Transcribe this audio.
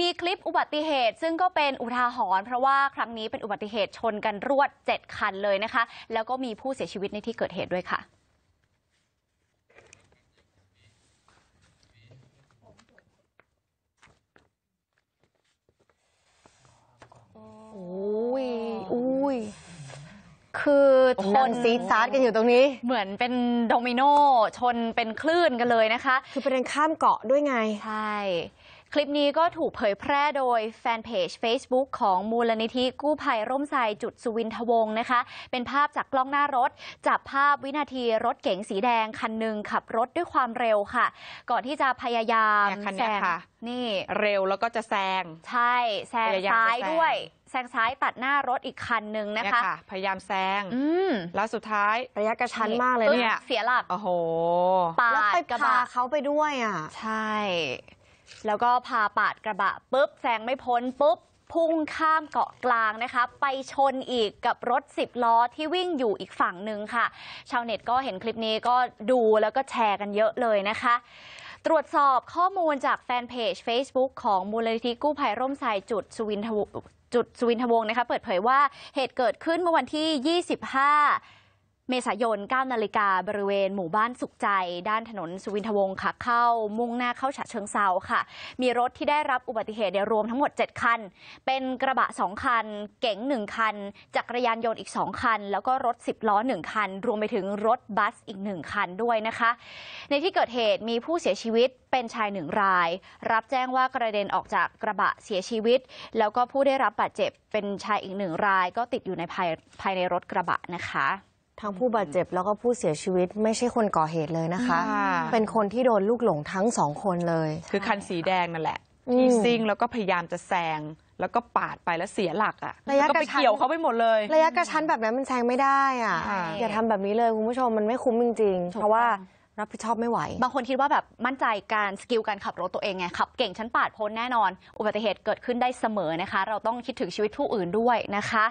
มีคลิปอุบัติเหตุซึ่งก็เป็นอุทาหรณ์เพราะว่าครั้งนี้เป็นอุบัติเหตุชนกันรวด 7 คันเลยนะคะ แล้วก็มีผู้เสียชีวิตในที่เกิดเหตุด้วยค่ะอ้ยอ้ยคือชนซีซาร์กันอยู่ตรงนี้ เหมือนเป็นโดมิโนชนเป็นคลื่นกันเลยนะคะ คือปเป็นข้ามเกาะด้วยไง ใช่คลิปนี้ก็ถูกเผยแพร่โดยแฟนเพจ Facebook ของมูลนิธิกู้ภัยร่มไทรจุดสุวินทวงศ์นะคะ เป็นภาพจากกล้องหน้ารถ จับภาพวินาทีรถเก๋งสีแดงคันหนึ่งขับรถด้วยความเร็วค่ะ ก่อนที่จะพยายามนนแซงนี่เร็วแล้วก็จะแซงใช่แซงซ้ายด้วยแซงซ้ายตัดหน้ารถอีกคันหนึ่งนะคะคะพยายามแซงอแล้วสุดท้ายระยะกระชั้นมากเลยเนี่ยเสียหลักโอ้โหแล้วไปพาเขาไปด้วยอ่ะใช่แล้วก็พาปาดกระบะ ปุ๊บแซงไม่พ้น ปุ๊บพุ่งข้ามเกาะกลางนะคะ ไปชนอีกกับรถสิบล้อที่วิ่งอยู่อีกฝั่งหนึ่งค่ะ ชาวเน็ตก็เห็นคลิปนี้ก็ดูแล้วก็แชร์กันเยอะเลยนะคะ ตรวจสอบข้อมูลจากแฟนเพจ Facebook ของมูลนิธิกู้ภัยร่มไทรจุดสุวินทวจุดสุวินทวงนะคะ เปิดเผยว่าเหตุเกิดขึ้นเมื่อวันที่ 25เมษายน9นาฬิกาบริเวณหมู่บ้านสุขใจ ด้านถนน สุวินทวงศ์ขาเข้า มุ่งหน้าเข้าฉะเชิงเซาค่ะ มีรถที่ได้รับอุบัติเหตุรวมทั้งหมด 7 คัน เป็นกระบะ 2 คัน เก๋ง 1 คัน จักรยานยนต์อีก 2 คัน แล้วก็รถ 10 ล้อ 1 คัน รวมไปถึงรถบัสอีก 1 คันด้วยนะคะ ในที่เกิดเหตุมีผู้เสียชีวิตเป็นชายหนึ่งราย รับแจ้งว่ากระเด็นออกจากกระบะเสียชีวิต แล้วก็ผู้ได้รับบาดเจ็บเป็นชายอีกหนึ่งรายก็ติดอยู่ในภายภายในรถกระบะนะคะทั้งผู้บาดเจ็บแล้วก็ผู้เสียชีวิตไม่ใช่คนก่อเหตุเลยนะคะ เป็นคนที่โดนลูกหลงทั้งสองคนเลย คือคันสีแดงนั่นแหละที่ซิ่งแล้วก็พยายามจะแซงแล้วก็ปาดไปแล้วเสียหลักอ่ะแะ้ะก็ไปเกี่ยวเขาไปหมดเลย ระยะกระชั้นแบบนั้นมันแซงไม่ได้อ่ะอย่าทำแบบนี้เลยคุณผู้ชมมันไม่คุ้มจริงๆเพราะว่ารับผิดชอบไม่ไหว บางคนคิดว่าแบบมั่นใจการสกิลการขับรถตัวเองไงขับ เก่งชั้นปาดพ้นแน่นอน อุบัติเหตุเกิดขึ้นได้เสมอนะคะ เราต้องคิดถึงชีวิตผู้อื่นด้วยนะคะ